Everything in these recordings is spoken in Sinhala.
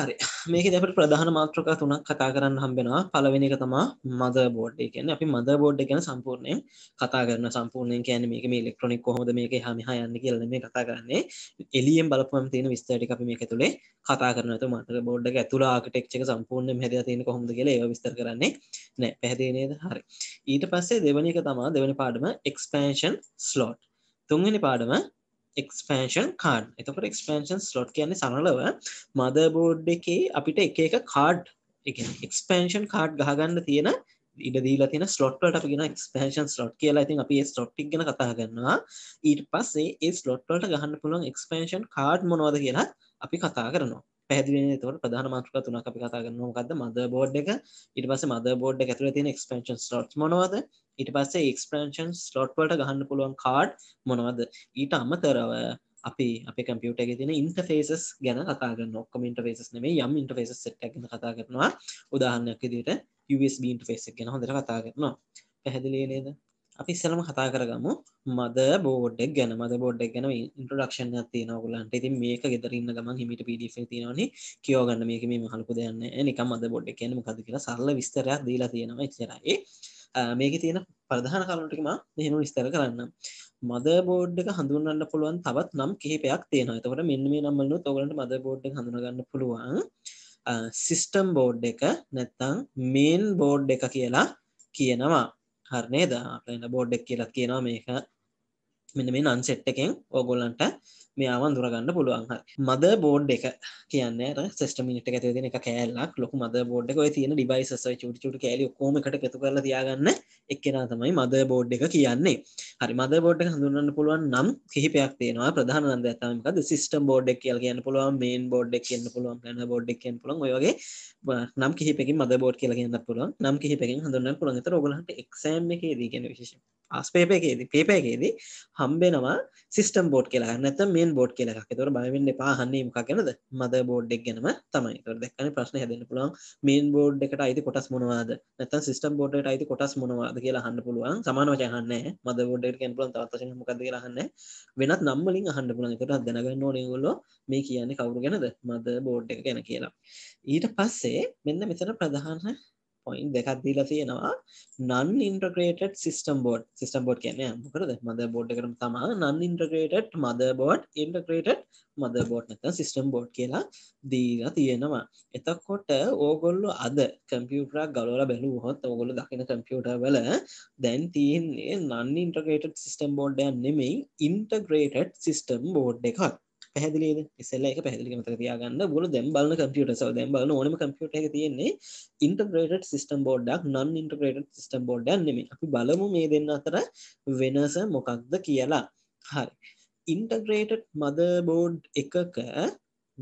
හරි මේක දැපට ප්‍රධාන මාත්‍රක තුනක් කතා කරන්න හම්බෙනවා පළවෙනි එක තමා මද බෝඩ් එක කියන්නේ අපි මද බෝඩ් එක ගැන සම්පූර්ණයෙන් කතා කරන සම්පූර්ණයෙන් කියන්නේ මේක මේ ඉලෙක්ට්‍රොනික කොහොමද මේක එහා මෙහා යන්නේ කියලා නෙමෙයි කතා කරන්නේ එළියෙන් බලපුවම තියෙන විස්තර ටික අපි මේක ඇතුලේ කතා කරනවා ඒතකොට මද බෝඩ් එක ඇතුළ ආකිටෙක්චර් එක සම්පූර්ණයෙන්ම හැදලා තියෙන්නේ කොහොමද කියලා ඒව විස්තර කරන්නේ නෑ පැහැදිලි නේද හරි ඊට පස්සේ දෙවෙනි එක තමා දෙවෙනි පාඩම එක්ස්පැන්ෂන් ස්ලොට් තුන්වෙනි පාඩම එක්ස්පේන්ෂන් කාඩ් එතකොට එක්ස්පේන්ෂන් ස්ලොට් කියන්නේ සරලව මදබෝඩ් එකේ අපිට එක එක කාඩ් එක්ස්පේන්ෂන් කාඩ් ගහගන්න තියෙන ඉඩදීල තින ස්ලොට්වලට අපිගෙන එක්ස්පේෂන් ලොට් කියලා ඉතින් අපි ස්ටොට්ටික් ගන කතාගන්නවා ඊට පස්සේ ඒ ස්ලොට්වලට ගහන්න පුළුවන් එක්ස්පේෂන් කාඩ් මොනවද කියලා අපි කතා කරනවා පැදිවෙන තවට ප්‍රධාන මාතෘක තුනක් අපි කතා කරනවා මොකද්ද මදර් බෝඩ් එක ඊට පස්සේ මදර් බෝඩ් එක ඇතුලේ තියෙන එක්ස්පැන්ෂන් ස්ලොට්ස් මොනවද ඊට පස්සේ එක්ස්පැන්ෂන් ස්ලොට් වලට ගහන්න පුළුවන් කාඩ් මොනවද ඊට අමතරව අපි අප කම්පියුට එක තින ඉන්ටෆේසස් ගැන කතාගන්න ඔක්කම ඉන්ටෆේසස් නේ යම් ඉන්ටෆේසස් සෙට් එකක් ගැන කතා කරනවා උදාහරණයක් විදිහට USB ඉන්ටෆේස් එක ගැන හොඳට කතා කරනවා පැහැදිලි නේද අපි ඉස්සලම කතා කරගමු මද බෝඩ්ඩක් ගැන මද බෝඩ්ඩක් ගැන ඉන්ට්‍රඩක්ෂන් තියන ගලන්ට ඉති මේක ගෙදරන්න ගම හිමිට පිඩි තියනවන කියෝගන්න මේක මේ මහලකු දෙයන්න නික මද බොඩ් කියන කද කියලා සල්ල විස්තරයක් දීලා තියෙනවා එච්චරයි මේක තියෙන ප්‍රධාන කලටම මෙහෙම විස්තර කරන්න මද බෝඩ්ඩක හඳුන්න්න පුළුවන් තවත් නම් කිහිපයක් තියෙන තකට මෙන්න මේ නම්මලු තොගලට මද බෝඩ්ඩ හඳුනගන්න පුළුවන් සිිස්ටම් බෝඩ් එක නැත්තං මේන් බෝඩ් එක කියලා කියනවා හරනේද අප බෝඩ්ඩක් කියලත් කියනවා මේක මෙ මේ නන්සෙට් එකෙන් ඕගොල්ලන්ට මෙයාවන් දුරගන්න පුළුවන් මද බෝඩ් එක කියන්න සිස්ටමිට එක තින එක කෑල්ලක් ලොක මද බෝඩ් එක තියෙන ඩිබයිස චුට චුට කෑල කෝමකට එකතු කරලා තියාගන්න එක්කෙන තමයි මද බෝඩ් එක කියන්නේ හරි මද බෝඩ් එක හඳුන්න පුළුවන් නම් කිහිපයක් තියෙනවා ප්‍රධාන න්ද ඇතමකද සිස්ටම් බෝඩ් එක කියල් කියන්න පුළුවන් මේන් බෝඩ් එක කියන්න පුළුවන් ලන බෝඩ් එක කියන්න පුළුවන් ඔයගේ නම් කිහිපෙකින් මද බෝඩ් කියලා කියන්න පුළුවන් නම් කිහිපෙකින් හඳුන්න පුළුවන් තර ඔගලන්ට එක්සෑම් එකේදී කියන විශේෂ ආස්පේප එකේද පේප එකේදී හම්බෙනවා සිිස්ටම් බෝඩ් කියලා නැත මේන් බෝඩ් කියලක් තොර බයිවෙන්ඩ පාහන්නේ මක් කියනද මද බෝඩ් එක් ගැනම තමයි තොර දෙක්කන ප්‍රශ්න හැදෙන පුළන් මේන් බෝඩ් එකට අයිති කොටස් මොනවාද නැත සිිටම් බෝඩ් අයිති කොටස් මොනවාද කියලා හන්න පුළුවන් සමාන වචයහන්න මද බෝඩ් කැන් පුලන් තවත්ශ මොකද කියලාහන්න වෙනත් නම්මලින් අහන්න පුලන් එකට දැනගන්න ඕනගොල්ල මේ කියන්නේ කවරු ගැනද මද බෝඩ් එක ගැන කියලා ඊට පස්සේ මෙන්න මෙතන ප්‍රධාන පොයින් දෙකක් දීලා තියෙනවා නන් integrated system board system board කියන්නේ මොකද මද බෝඩ් එකටම තමා නන් ඉන්ට්‍රග්‍රේටඩ් මද බෝඩ් ඉන්ට්‍රග්‍රේටඩ් මද බෝඩ් නැත්නම් සිස්ටම් බෝඩ් කියලා දීලා තියෙනවා එතකොට ඕගොල්ලෝ අද කම්පියුටරයක් ගලවලා බැලුවොත් ඕගොල්ලෝ දකින කම්පියුටර් වල දැන් තියෙන්නේ නන් ඉන්ට්‍රග්‍රේටඩ් සිස්ටම් බෝඩ් එකක් නෙමෙයි ඉන්ට්‍රග්‍රේටඩ් සිස්ටම් බෝඩ් එකක් පැහදිලේද එසල්ල එක පැහදිලි මතක තියාගන්න බල දැම් බලන කම්පියට සව දැම් බල ඕනම කම්පියට එක තියෙන්නේ ඉන්ටග්‍රේට සිිටම් බෝඩ්ඩක් නන් ඉන්ටග්‍රේට සිිටම් බෝඩ්ඩන් නෙම අපි බලමු මේ දෙන්න අතර වෙනස මොකක්ද කියලා හරි ඉන්ටග්‍රේට මද බෝඩ් එකක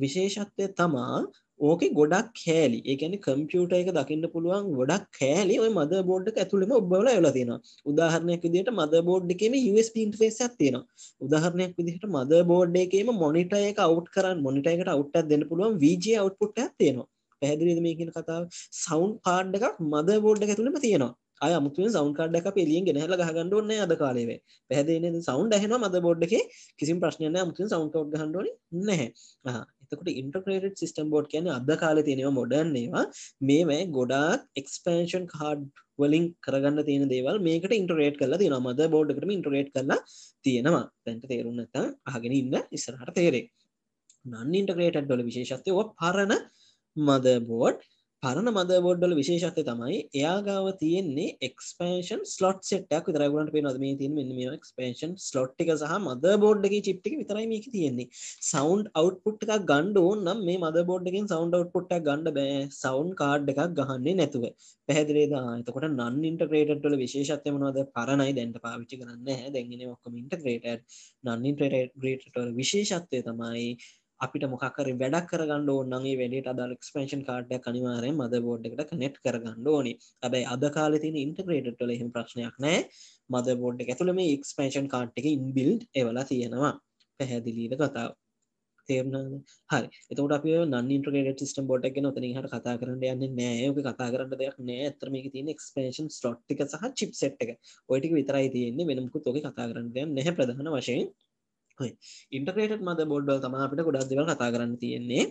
විශේෂත්වය තමා ඕකේ ගොඩක් කෑලි ඒකැනි කම්පියුට එක දකින්න පුළුවන් ගොඩක් කෑලි ඔය මද බෝඩ්ඩ ඇතුළෙම ඔබ්බල එලතින උදාහරණයක් විදිට මද බෝඩ් එකම ස්පින්ටෆේස් ඇතින උදාහරණයක් විදිහට මද බෝඩ් එකේම මොනිට එක අවට් කරන්න මොනිට එකට අවට්ටත් දෙන්න පුළුවන් වජ අවට්පුට ඇතියෙනවා පැහදිලිද මේ කියන කතාව සෞන්් පාඩ් එකක් මද බෝඩ් එක තුළම තියෙනවා අමුතුව සෞන් කාඩ එක පෙලියෙන් ගෙනහල ගහගන්න ඕන්න අද කාලේ පැහදන සෞන්් ඇහෙන මද බෝඩ් එක කිසි ප්‍රශ්නය අමුතුව සෞන් කෝඩ් හන්ඩුවන නැහැ එතකොට ඉන්ට්‍රග්‍රේටඩ් සිස්ටම් බෝඩ් කියන්නේ අද කාලේ තියෙනවා මොඩර්න් ඒවා මේවයි ගොඩාක් එක්ස්පැන්ෂන් කාඩ් වලින් කරගන්න තියෙන දේවල් මේකට ඉන්ටරේට් කරලා තියෙනවා මද බෝඩ් එකටම ඉන්ටරේට් කරලා තියෙනවා දැන්ට තේරුම් නැත්නම් අහගෙන ඉන්න ඉස්සරහට තේරේ නන් ඉන්ටග්‍රේටඩ් වල විශේෂත්වය ඔය පරණ මද බෝඩ් පරණ මදබෝඩ්ඩල විශේෂත්ය තමයි එයාගාව තියෙන්නේ එක්ස්පේෂන් ස්ලොට් සටක් විතරගුණට පේනොද මේ තින් මෙ මේ එක්ස්පේෂන් ස්ලොට්ටික සහ මද බෝඩ්ඩගේ චිප්ටික විතරයි මේක තියෙන්නේ සෞන්් අවට්පුට් එක ගණ්ඩ ඕන්නම් මේ මද බෝඩ්ඩකින් සෞන්් අවට්පුට්ට ගණඩ බෑ සෞන්් කාඩ් එකක් ගහන්නේ නැතුව පැහදිරේදා එතකොට නන් ඉන්ටග්‍රේටටල විශේෂත්යමනවද පරණයි දැන්ට පාවිච්චි කරන්න හැ දැන්ගෙන ඔක්කම ඉන්ටග්‍රේට නන්ින් ග්‍රේටටල් විශේෂත්වය තමයි අපිට මොකක්කරි වැඩක් කරගන්න ඕන්නගේ වැඩට අදාල ක්ස්පේෂන් කාඩ්ඩයක් අනිවාරයෙන් මද බෝඩ් එකට කනෙට් කරගන්න ඕනි ඇබයි අද කාල තින ඉන්ටග්‍රේටටල එහෙම ප්‍රශ්නයක් නෑ මද බෝඩ් එක ඇතුළම ක්ස්පේෂන් කාට් එක ඉන්බිල්ඩ් එවලා තියෙනවා පැහැදිලීට කතාව තේරනද හරි එතකට අප නන්ට සිටම් බොඩ් එක නොතන හට කතා කරන්න යන්න නෑක කතා කරන්න දෙයක් නෑ ඇතරම එක තින ක්ස්පේෂන් ස්ටොට්ටික සහ චිප් සට් එක ඔයටික විතරයි තියෙන්නේ වෙනමුකු තොක කතා කරන්න දෙයක් නැහැ ප්‍රධාන වශයෙන් ඉන්ටග්‍රේට මද බෝඩ්ඩල් තම අපිට ගොඩක් දෙවල් කතා කරන්න තියෙන්නේ